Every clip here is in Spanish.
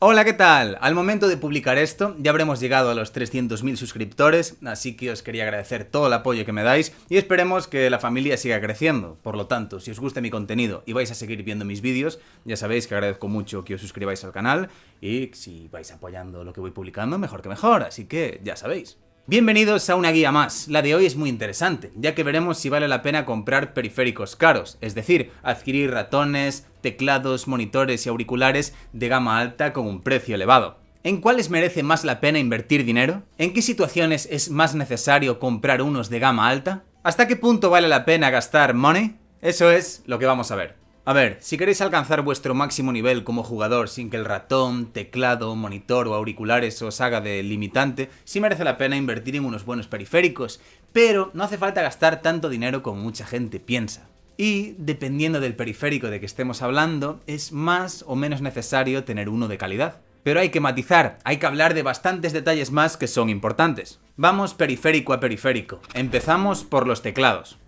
Hola, ¿qué tal? Al momento de publicar esto, ya habremos llegado a los 300.000 suscriptores, así que os quería agradecer todo el apoyo que me dais y esperemos que la familia siga creciendo. Por lo tanto, si os gusta mi contenido y vais a seguir viendo mis vídeos, ya sabéis que agradezco mucho que os suscribáis al canal y si vais apoyando lo que voy publicando, mejor que mejor, así que ya sabéis. Bienvenidos a una guía más. La de hoy es muy interesante, ya que veremos si vale la pena comprar periféricos caros, es decir, adquirir ratones, teclados, monitores y auriculares de gama alta con un precio elevado. ¿En cuáles merece más la pena invertir dinero? ¿En qué situaciones es más necesario comprar unos de gama alta? ¿Hasta qué punto vale la pena gastar money? Eso es lo que vamos a ver. A ver, si queréis alcanzar vuestro máximo nivel como jugador sin que el ratón, teclado, monitor o auriculares os haga de limitante, sí merece la pena invertir en unos buenos periféricos, pero no hace falta gastar tanto dinero como mucha gente piensa. Y, dependiendo del periférico de que estemos hablando, es más o menos necesario tener uno de calidad. Pero hay que matizar, hay que hablar de bastantes detalles más que son importantes. Vamos periférico a periférico. Empezamos por los teclados.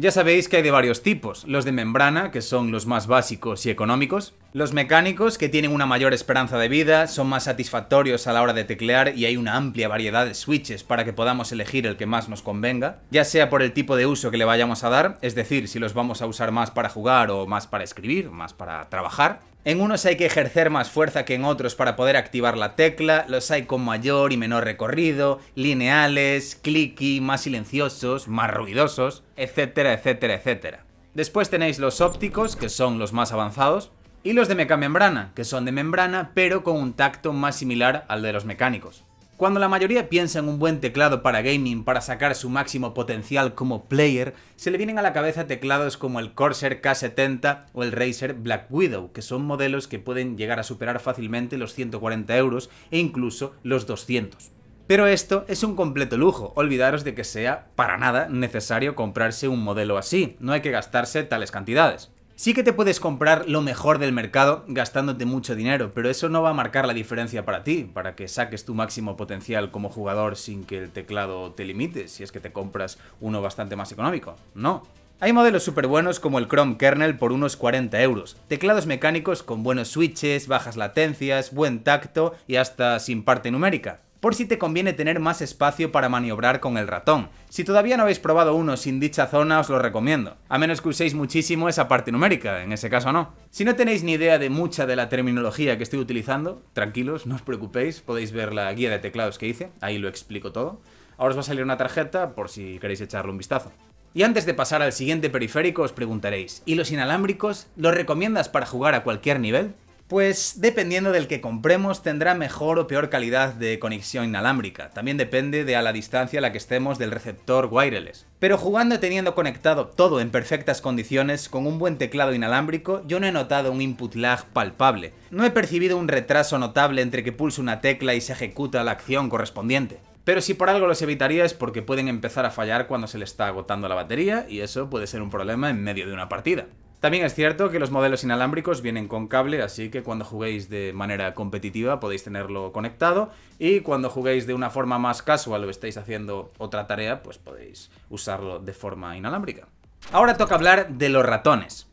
Ya sabéis que hay de varios tipos, los de membrana, que son los más básicos y económicos, los mecánicos, que tienen una mayor esperanza de vida, son más satisfactorios a la hora de teclear y hay una amplia variedad de switches para que podamos elegir el que más nos convenga, ya sea por el tipo de uso que le vayamos a dar, es decir, si los vamos a usar más para jugar o más para escribir, más para trabajar, en unos hay que ejercer más fuerza que en otros para poder activar la tecla, los hay con mayor y menor recorrido, lineales, clicky, más silenciosos, más ruidosos, etcétera, etcétera, etcétera. Después tenéis los ópticos, que son los más avanzados, y los de mecamembrana, que son de membrana, pero con un tacto más similar al de los mecánicos. Cuando la mayoría piensa en un buen teclado para gaming para sacar su máximo potencial como player, se le vienen a la cabeza teclados como el Corsair K70 o el Razer Black Widow, que son modelos que pueden llegar a superar fácilmente los 140 euros e incluso los 200. Pero esto es un completo lujo, olvidaros de que sea para nada necesario comprarse un modelo así, no hay que gastarse tales cantidades. Sí que te puedes comprar lo mejor del mercado gastándote mucho dinero, pero eso no va a marcar la diferencia para ti, para que saques tu máximo potencial como jugador sin que el teclado te limite, si es que te compras uno bastante más económico. No, hay modelos súper buenos como el Chrome Kernel por unos 40 euros, teclados mecánicos con buenos switches, bajas latencias, buen tacto y hasta sin parte numérica por si te conviene tener más espacio para maniobrar con el ratón. Si todavía no habéis probado uno sin dicha zona, os lo recomiendo, a menos que uséis muchísimo esa parte numérica, en ese caso no. Si no tenéis ni idea de mucha de la terminología que estoy utilizando, tranquilos, no os preocupéis, podéis ver la guía de teclados que hice, ahí lo explico todo. Ahora os va a salir una tarjeta por si queréis echarle un vistazo. Y antes de pasar al siguiente periférico os preguntaréis, ¿y los inalámbricos? ¿Los recomiendas para jugar a cualquier nivel? Pues dependiendo del que compremos tendrá mejor o peor calidad de conexión inalámbrica. También depende de a la distancia a la que estemos del receptor wireless. Pero jugando y teniendo conectado todo en perfectas condiciones con un buen teclado inalámbrico, yo no he notado un input lag palpable. No he percibido un retraso notable entre que pulse una tecla y se ejecuta la acción correspondiente. Pero si por algo los evitaría es porque pueden empezar a fallar cuando se le está agotando la batería y eso puede ser un problema en medio de una partida. También es cierto que los modelos inalámbricos vienen con cable, así que cuando juguéis de manera competitiva podéis tenerlo conectado y cuando juguéis de una forma más casual o estáis haciendo otra tarea, pues podéis usarlo de forma inalámbrica. Ahora toca hablar de los ratones.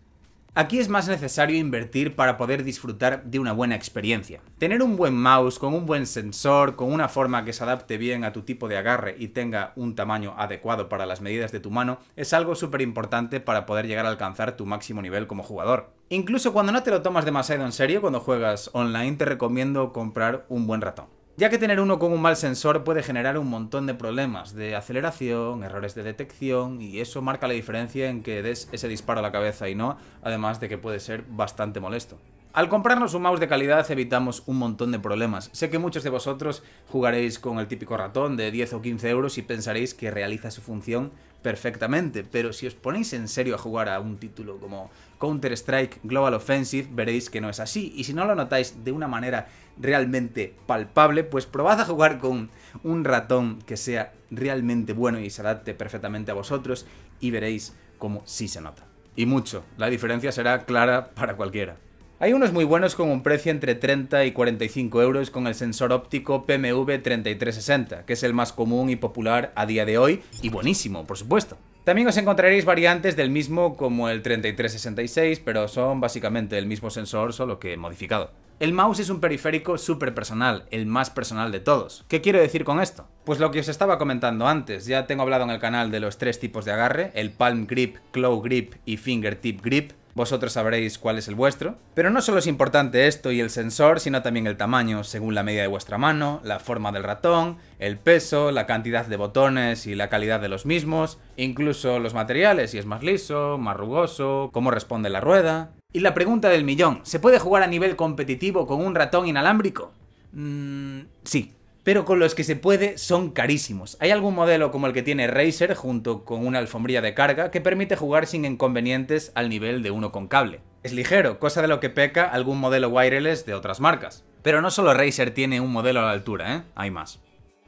Aquí es más necesario invertir para poder disfrutar de una buena experiencia. Tener un buen mouse, con un buen sensor, con una forma que se adapte bien a tu tipo de agarre y tenga un tamaño adecuado para las medidas de tu mano, es algo súper importante para poder llegar a alcanzar tu máximo nivel como jugador. Incluso cuando no te lo tomas demasiado en serio, cuando juegas online, te recomiendo comprar un buen ratón ya que tener uno con un mal sensor puede generar un montón de problemas de aceleración, errores de detección, y eso marca la diferencia en que des ese disparo a la cabeza y no, además de que puede ser bastante molesto. Al comprarnos un mouse de calidad evitamos un montón de problemas. Sé que muchos de vosotros jugaréis con el típico ratón de 10 o 15 euros y pensaréis que realiza su función perfectamente, pero si os ponéis en serio a jugar a un título como Counter-Strike Global Offensive, veréis que no es así, y si no lo notáis de una manera realmente palpable, pues probad a jugar con un ratón que sea realmente bueno y se adapte perfectamente a vosotros y veréis cómo sí se nota. Y mucho, la diferencia será clara para cualquiera. Hay unos muy buenos con un precio entre 30 y 45 euros con el sensor óptico PMV3360, que es el más común y popular a día de hoy y buenísimo, por supuesto. También os encontraréis variantes del mismo como el 3366, pero son básicamente el mismo sensor, solo que modificado. El mouse es un periférico súper personal, el más personal de todos. ¿Qué quiero decir con esto? Pues lo que os estaba comentando antes, ya tengo hablado en el canal de los tres tipos de agarre, el palm grip, claw grip y fingertip grip, vosotros sabréis cuál es el vuestro. Pero no solo es importante esto y el sensor, sino también el tamaño, según la medida de vuestra mano, la forma del ratón, el peso, la cantidad de botones y la calidad de los mismos, incluso los materiales, si es más liso, más rugoso, cómo responde la rueda. Y la pregunta del millón, ¿se puede jugar a nivel competitivo con un ratón inalámbrico? Mmm, sí, pero con los que se puede son carísimos. Hay algún modelo como el que tiene Razer junto con una alfombrilla de carga que permite jugar sin inconvenientes al nivel de uno con cable. Es ligero, cosa de lo que peca algún modelo wireless de otras marcas. Pero no solo Razer tiene un modelo a la altura, ¿eh? Hay más.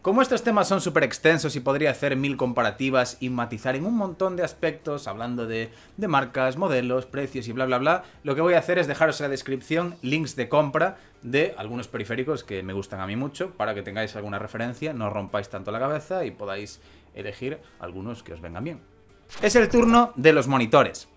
Como estos temas son súper extensos y podría hacer mil comparativas y matizar en un montón de aspectos, hablando de, marcas, modelos, precios y bla bla bla, lo que voy a hacer es dejaros en la descripción links de compra de algunos periféricos que me gustan a mí mucho, para que tengáis alguna referencia, no rompáis tanto la cabeza y podáis elegir algunos que os vengan bien. Es el turno de los monitores.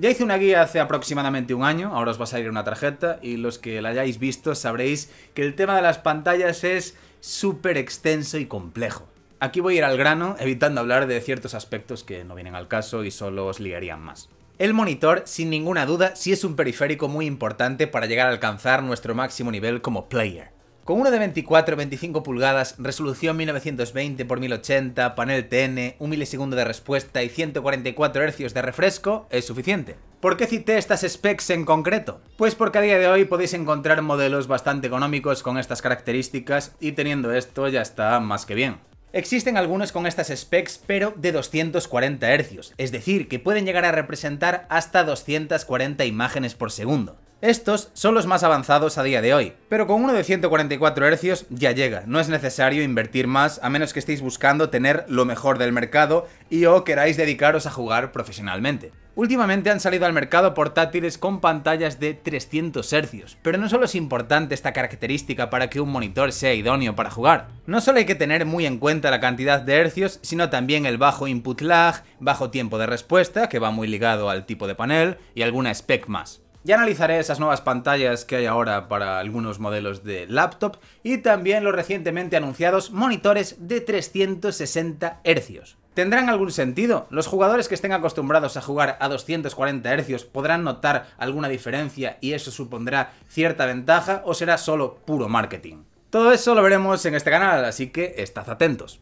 Ya hice una guía hace aproximadamente un año, ahora os va a salir una tarjeta y los que la hayáis visto sabréis que el tema de las pantallas es súper extenso y complejo. Aquí voy a ir al grano, evitando hablar de ciertos aspectos que no vienen al caso y solo os liarían más. El monitor, sin ninguna duda, sí es un periférico muy importante para llegar a alcanzar nuestro máximo nivel como player. Con uno de 24, 25 pulgadas, resolución 1920 x 1080, panel TN, un milisegundo de respuesta y 144 Hz de refresco es suficiente. ¿Por qué cité estas specs en concreto? Pues porque a día de hoy podéis encontrar modelos bastante económicos con estas características y teniendo esto ya está más que bien. Existen algunos con estas specs, pero de 240 Hz, es decir, que pueden llegar a representar hasta 240 imágenes por segundo. Estos son los más avanzados a día de hoy, pero con uno de 144 Hz ya llega, no es necesario invertir más a menos que estéis buscando tener lo mejor del mercado y o queráis dedicaros a jugar profesionalmente. Últimamente han salido al mercado portátiles con pantallas de 300 Hz, pero no solo es importante esta característica para que un monitor sea idóneo para jugar, no solo hay que tener muy en cuenta la cantidad de hercios, sino también el bajo input lag, bajo tiempo de respuesta, que va muy ligado al tipo de panel, y alguna spec más. Ya analizaré esas nuevas pantallas que hay ahora para algunos modelos de laptop y también los recientemente anunciados monitores de 360 Hz. ¿Tendrán algún sentido? ¿Los jugadores que estén acostumbrados a jugar a 240 Hz podrán notar alguna diferencia y eso supondrá cierta ventaja o será solo puro marketing? Todo eso lo veremos en este canal, así que estad atentos.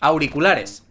Auriculares.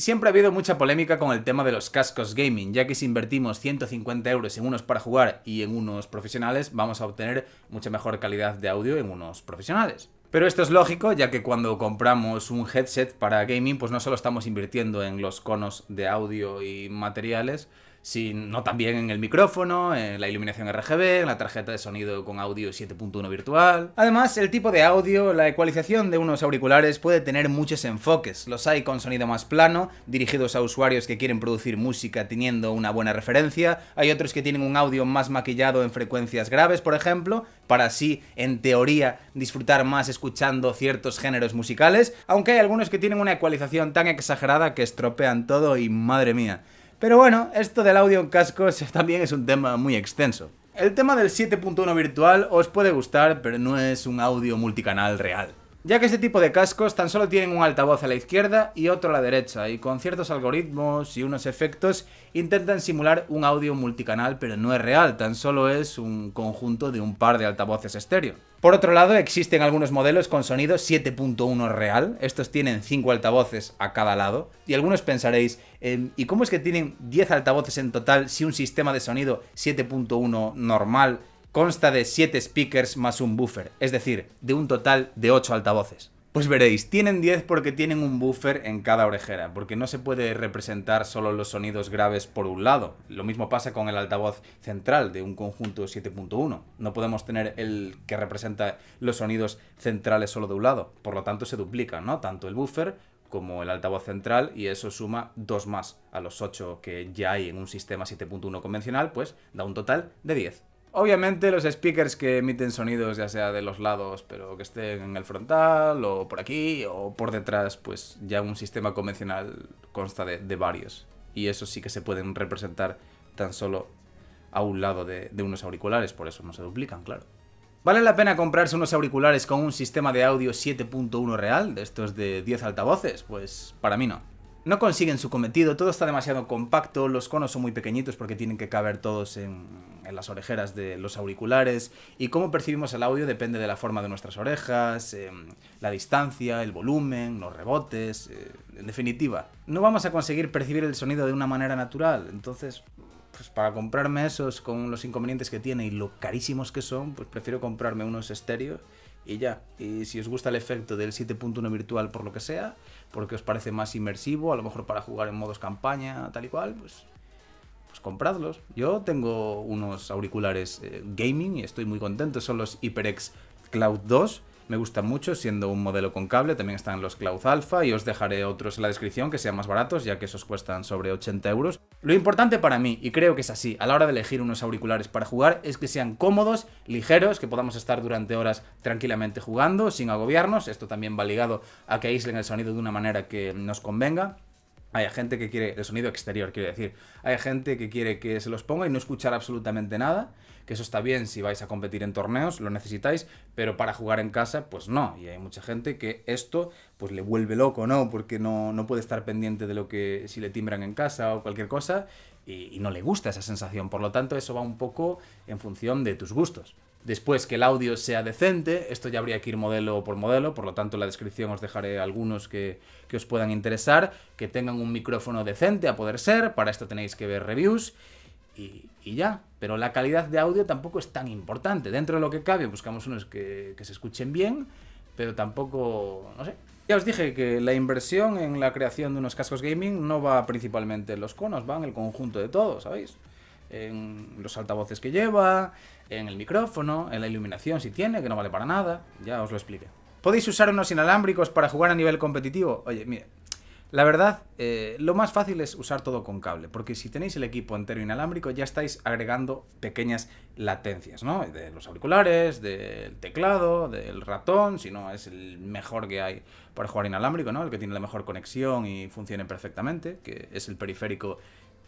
Siempre ha habido mucha polémica con el tema de los cascos gaming, ya que si invertimos 150 euros en unos para jugar y en unos profesionales, vamos a obtener mucha mejor calidad de audio en unos profesionales. Pero esto es lógico, ya que cuando compramos un headset para gaming, pues no solo estamos invirtiendo en los conos de audio y materiales, si no también en el micrófono, en la iluminación RGB, en la tarjeta de sonido con audio 7.1 virtual. Además, el tipo de audio, la ecualización de unos auriculares puede tener muchos enfoques. Los hay con sonido más plano, dirigidos a usuarios que quieren producir música teniendo una buena referencia. Hay otros que tienen un audio más maquillado en frecuencias graves, por ejemplo, para así, en teoría, disfrutar más escuchando ciertos géneros musicales. Aunque hay algunos que tienen una ecualización tan exagerada que estropean todo y madre mía. Pero bueno, esto del audio en cascos también es un tema muy extenso. El tema del 7.1 virtual os puede gustar, pero no es un audio multicanal real. Ya que este tipo de cascos tan solo tienen un altavoz a la izquierda y otro a la derecha, y con ciertos algoritmos y unos efectos intentan simular un audio multicanal, pero no es real, tan solo es un conjunto de un par de altavoces estéreo. Por otro lado, existen algunos modelos con sonido 7.1 real, estos tienen 5 altavoces a cada lado, y algunos pensaréis, em, ¿y cómo es que tienen 10 altavoces en total si un sistema de sonido 7.1 normal consta de 7 speakers más un buffer, es decir, de un total de 8 altavoces. Pues veréis, tienen 10 porque tienen un buffer en cada orejera, porque no se puede representar solo los sonidos graves por un lado. Lo mismo pasa con el altavoz central de un conjunto 7.1. No podemos tener el que representa los sonidos centrales solo de un lado. Por lo tanto, se duplica, ¿no? Tanto el buffer como el altavoz central y eso suma dos más a los 8 que ya hay en un sistema 7.1 convencional, pues da un total de 10. Obviamente los speakers que emiten sonidos, ya sea de los lados, pero que estén en el frontal, o por aquí, o por detrás, pues ya un sistema convencional consta de, varios. Y eso sí que se pueden representar tan solo a un lado de unos auriculares, por eso no se duplican, claro. Vale la pena comprarse unos auriculares con un sistema de audio 7.1 real, de estos de 10 altavoces, pues para mí no no consiguen su cometido, todo está demasiado compacto, los conos son muy pequeñitos porque tienen que caber todos en, las orejeras de los auriculares y cómo percibimos el audio depende de la forma de nuestras orejas, eh, la distancia, el volumen, los rebotes, eh, en definitiva. No vamos a conseguir percibir el sonido de una manera natural, entonces pues para comprarme esos con los inconvenientes que tiene y lo carísimos que son, pues prefiero comprarme unos estéreos y ya, y si os gusta el efecto del 7.1 virtual por lo que sea, porque os parece más inmersivo, a lo mejor para jugar en modos campaña, tal y cual, pues, pues compradlos. Yo tengo unos auriculares eh, gaming y estoy muy contento, son los HyperX Cloud 2 me gusta mucho, siendo un modelo con cable, también están los Cloud Alpha y os dejaré otros en la descripción que sean más baratos, ya que esos cuestan sobre 80 euros. Lo importante para mí, y creo que es así, a la hora de elegir unos auriculares para jugar, es que sean cómodos, ligeros, que podamos estar durante horas tranquilamente jugando, sin agobiarnos, esto también va ligado a que aíslen el sonido de una manera que nos convenga. Hay gente que quiere el sonido exterior, quiero decir. Hay gente que quiere que se los ponga y no escuchar absolutamente nada, que eso está bien si vais a competir en torneos, lo necesitáis, pero para jugar en casa, pues no. Y hay mucha gente que esto pues le vuelve loco, ¿no? Porque no, puede estar pendiente de lo que si le timbran en casa o cualquier cosa y, y no le gusta esa sensación. Por lo tanto, eso va un poco en función de tus gustos. Después que el audio sea decente, esto ya habría que ir modelo por modelo, por lo tanto en la descripción os dejaré algunos que, os puedan interesar, que tengan un micrófono decente a poder ser, para esto tenéis que ver reviews y, ya. Pero la calidad de audio tampoco es tan importante, dentro de lo que cabe buscamos unos que, que se escuchen bien, pero tampoco, no sé. Ya os dije que la inversión en la creación de unos cascos gaming no va principalmente en los conos, va en el conjunto de todo, ¿sabéis? En los altavoces que lleva, en el micrófono, en la iluminación si tiene, que no vale para nada, ya os lo expliqué. ¿Podéis usar unos inalámbricos para jugar a nivel competitivo? Oye, mire, la verdad, eh, lo más fácil es usar todo con cable, porque si tenéis el equipo entero inalámbrico ya estáis agregando pequeñas latencias, ¿no? De los auriculares, del teclado, del ratón, si no es el mejor que hay para jugar inalámbrico, ¿no? El que tiene la mejor conexión y funcione perfectamente, que es el periférico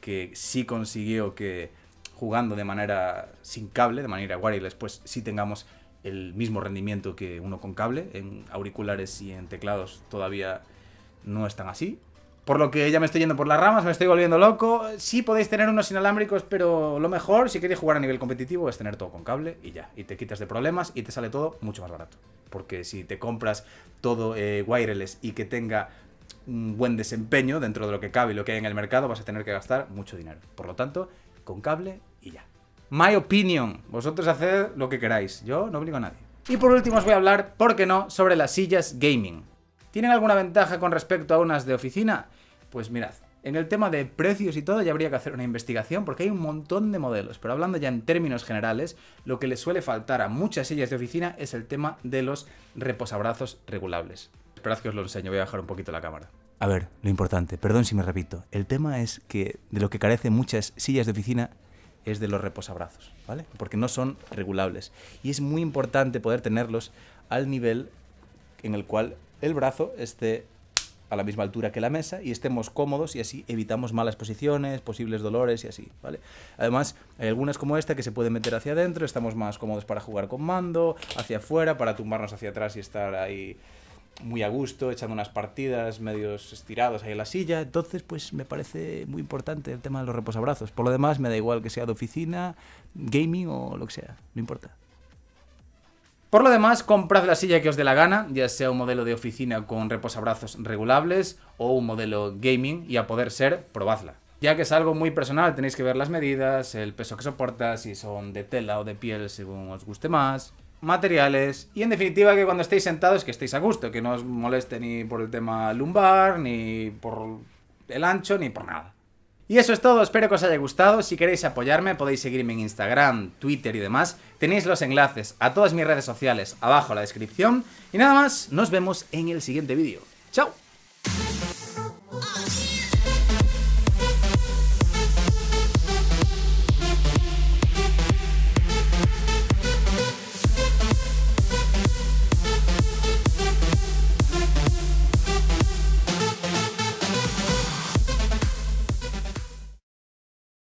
que sí consiguió que jugando de manera sin cable, de manera wireless, pues si tengamos el mismo rendimiento que uno con cable. En auriculares y en teclados todavía no están así. Por lo que ya me estoy yendo por las ramas, me estoy volviendo loco. Sí podéis tener unos inalámbricos, pero lo mejor si queréis jugar a nivel competitivo es tener todo con cable y ya. Y te quitas de problemas y te sale todo mucho más barato. Porque si te compras todo eh, wireless y que tenga un buen desempeño dentro de lo que cabe y lo que hay en el mercado, vas a tener que gastar mucho dinero. Por lo tanto, con cable y ya. My opinion. Vosotros haced lo que queráis. Yo no obligo a nadie. Y por último os voy a hablar, ¿por qué no?, sobre las sillas gaming. ¿Tienen alguna ventaja con respecto a unas de oficina? Pues mirad, en el tema de precios y todo ya habría que hacer una investigación porque hay un montón de modelos, pero hablando ya en términos generales, lo que le suele faltar a muchas sillas de oficina es el tema de los reposabrazos regulables. Esperad que os lo enseño, voy a bajar un poquito la cámara. A ver, lo importante, perdón si me repito, el tema es que de lo que carecen muchas sillas de oficina es de los reposabrazos, ¿vale? Porque no son regulables. Y es muy importante poder tenerlos al nivel en el cual el brazo esté a la misma altura que la mesa y estemos cómodos y así evitamos malas posiciones, posibles dolores y así, ¿vale? Además, hay algunas como esta que se pueden meter hacia adentro, estamos más cómodos para jugar con mando, hacia afuera, para tumbarnos hacia atrás y estar ahí muy a gusto, echando unas partidas, medios estirados ahí en la silla. Entonces, pues me parece muy importante el tema de los reposabrazos. Por lo demás, me da igual que sea de oficina, gaming o lo que sea, no importa. Por lo demás, comprad la silla que os dé la gana, ya sea un modelo de oficina con reposabrazos regulables o un modelo gaming y a poder ser, probadla. Ya que es algo muy personal, tenéis que ver las medidas, el peso que soporta, si son de tela o de piel según os guste más materiales y en definitiva que cuando estéis sentados que estéis a gusto, que no os moleste ni por el tema lumbar, ni por el ancho, ni por nada. Y eso es todo, espero que os haya gustado, si queréis apoyarme podéis seguirme en Instagram, Twitter y demás, tenéis los enlaces a todas mis redes sociales abajo en la descripción y nada más, nos vemos en el siguiente vídeo. ¡Chao!